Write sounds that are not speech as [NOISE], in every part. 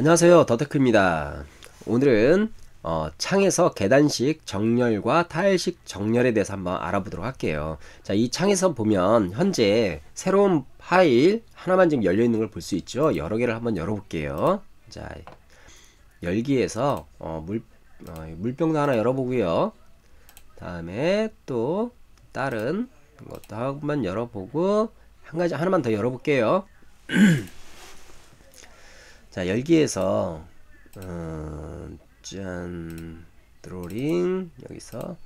안녕하세요 더테크입니다 오늘은 어, 창에서 계단식 정렬과 타일식 정렬에 대해서 한번 알아보도록 할게요 자이 창에서 보면 현재 새로운 파일 하나만 지금 열려 있는 걸 볼 수 있죠 여러 개를 한번 열어 볼게요 자 열기에서 어, 물, 어, 물병도 하나 열어 보고요 다음에 또 다른 것도 한번 열어보고 한 가지 하나만 더 열어볼게요 [CLEARS THROAT] 자 열기에서 음, 짠 드로링 여기서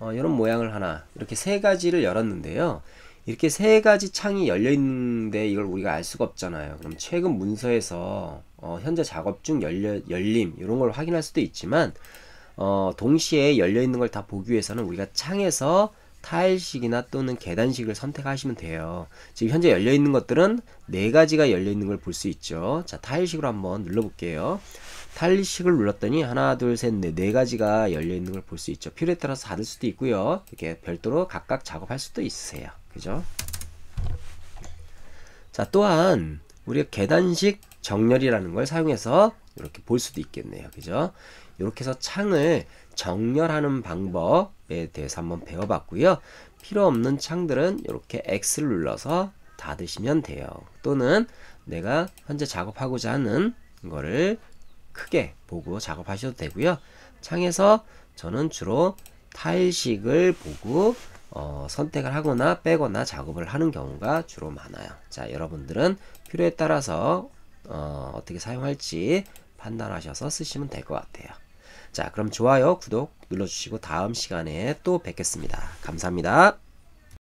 어, 이런 모양을 하나 이렇게 세 가지를 열었는데요. 이렇게 세 가지 창이 열려 있는데 이걸 우리가 알 수가 없잖아요. 그럼 최근 문서에서 어, 현재 작업 중 열려, 열림 이런 걸 확인할 수도 있지만 어, 동시에 열려 있는 걸 다 보기 위해서는 우리가 창에서 타일식이나 또는 계단식을 선택하시면 돼요. 지금 현재 열려 있는 것들은 네 가지가 열려 있는 걸 볼 수 있죠. 자, 타일식으로 한번 눌러 볼게요. 타일식을 눌렀더니 하나, 둘, 셋, 넷, 네 가지가 열려 있는 걸 볼 수 있죠. 필요에 따라서 닫을 수도 있고요. 이렇게 별도로 각각 작업할 수도 있으세요. 그죠? 자, 또한 우리가 계단식 정렬이라는 걸 사용해서 이렇게 볼 수도 있겠네요. 그죠? 이렇게 해서 창을 정렬하는 방법에 대해서 한번 배워봤고요. 필요 없는 창들은 이렇게 X를 눌러서 닫으시면 돼요. 또는 내가 현재 작업하고자 하는 거를 크게 보고 작업하셔도 되고요. 창에서 저는 주로 타일식을 보고 어, 선택을 하거나 빼거나 작업을 하는 경우가 주로 많아요. 자, 여러분들은 필요에 따라서 어, 어떻게 사용할지 판단하셔서 쓰시면 될 것 같아요. 자 그럼 좋아요 구독 눌러주시고 다음 시간에 또 뵙겠습니다. 감사합니다.